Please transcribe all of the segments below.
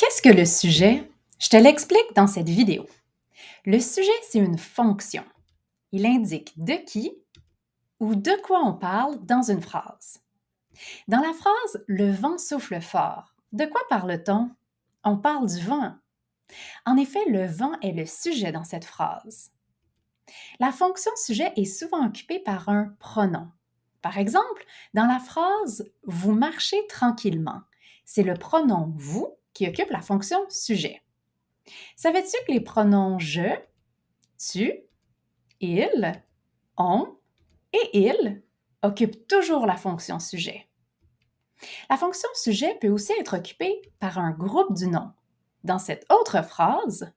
Qu'est-ce que le sujet? Je te l'explique dans cette vidéo. Le sujet, c'est une fonction. Il indique de qui ou de quoi on parle dans une phrase. Dans la phrase Le vent souffle fort, de quoi parle-t-on? On parle du vent. En effet, le vent est le sujet dans cette phrase. La fonction sujet est souvent occupée par un pronom. Par exemple, dans la phrase Vous marchez tranquillement, c'est le pronom vous qui occupe la fonction sujet. Savais-tu que les pronoms je, tu, il, on et il occupent toujours la fonction sujet? La fonction sujet peut aussi être occupée par un groupe du nom. Dans cette autre phrase,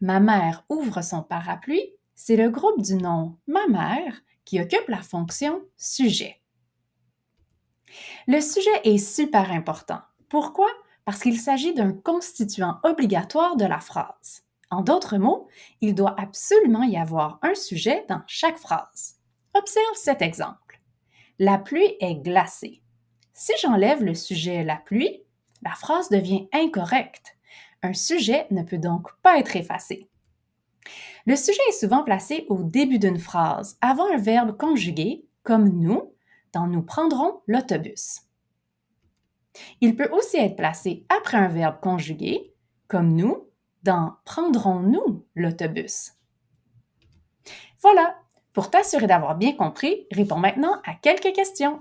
Ma mère ouvre son parapluie, c'est le groupe du nom ma mère qui occupe la fonction sujet. Le sujet est super important. Pourquoi? parce qu'il s'agit d'un constituant obligatoire de la phrase. En d'autres mots, il doit absolument y avoir un sujet dans chaque phrase. Observe cet exemple. La pluie est glacée. Si j'enlève le sujet la pluie, la phrase devient incorrecte. Un sujet ne peut donc pas être effacé. Le sujet est souvent placé au début d'une phrase, avant un verbe conjugué, comme nous, dans Nous prendrons l'autobus. Il peut aussi être placé après un verbe conjugué, comme nous, dans Prendrons-nous l'autobus? Voilà, pour t'assurer d'avoir bien compris, réponds maintenant à quelques questions.